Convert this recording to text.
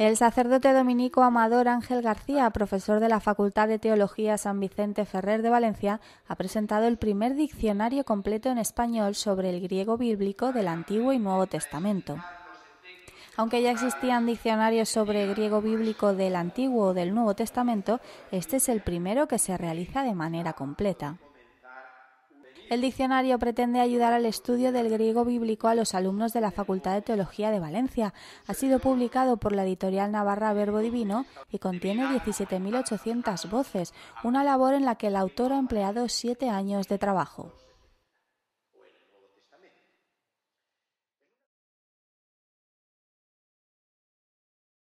El sacerdote dominico Amador Ángel García, profesor de la Facultad de Teología San Vicente Ferrer de Valencia, ha presentado el primer diccionario completo en español sobre el griego bíblico del Antiguo y Nuevo Testamento. Aunque ya existían diccionarios sobre griego bíblico del Antiguo o del Nuevo Testamento, este es el primero que se realiza de manera completa. El diccionario pretende ayudar al estudio del griego bíblico a los alumnos de la Facultad de Teología de Valencia. Ha sido publicado por la editorial Navarra Verbo Divino y contiene 17.800 voces, una labor en la que el autor ha empleado siete años de trabajo.